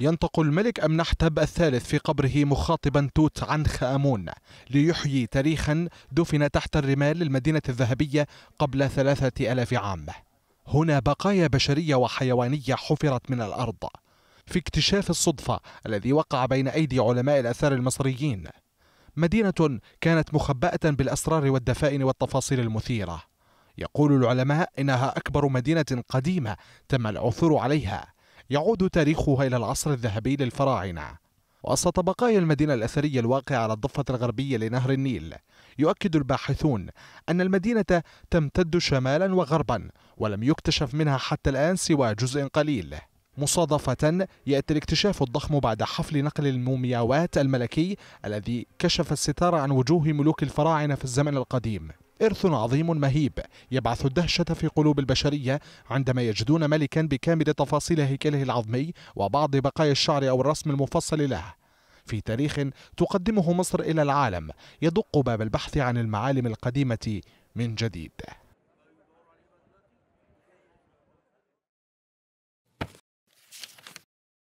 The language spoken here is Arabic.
ينطق الملك أمنحتب الثالث في قبره مخاطبا توت عنخ آمون ليحيي تاريخا دفن تحت الرمال للمدينة الذهبية قبل ثلاثة ألاف عام هنا بقايا بشرية وحيوانية حفرت من الأرض في اكتشاف الصدفة الذي وقع بين أيدي علماء الأثار المصريين مدينة كانت مخبأة بالأسرار والدفائن والتفاصيل المثيرة يقول العلماء إنها أكبر مدينة قديمة تم العثور عليها يعود تاريخها إلى العصر الذهبي للفراعنة وسط بقايا المدينة الأثرية الواقعة على الضفة الغربية لنهر النيل يؤكد الباحثون أن المدينة تمتد شمالا وغربا ولم يكتشف منها حتى الآن سوى جزء قليل مصادفة يأتي الاكتشاف الضخم بعد حفل نقل المومياوات الملكي الذي كشف الستار عن وجوه ملوك الفراعنة في الزمن القديم إرث عظيم مهيب يبعث الدهشة في قلوب البشرية عندما يجدون ملكا بكامل تفاصيل هيكله العظمي وبعض بقايا الشعر أو الرسم المفصل له في تاريخ تقدمه مصر إلى العالم يدق باب البحث عن المعالم القديمة من جديد